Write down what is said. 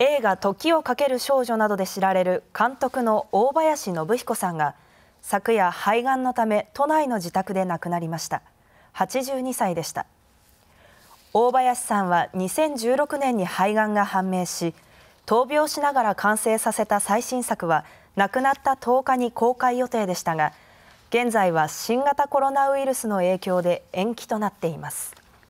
映画「時をかける少女」などで知られる監督の大林信彦さんが昨夜肺がんのため都内の自宅で亡くなりました82歳でした大林さんは2016年に肺がんが判明し闘病しながら完成させた最新作は亡くなった10日に公開予定でしたが現在は新型コロナウイルスの影響で延期となっています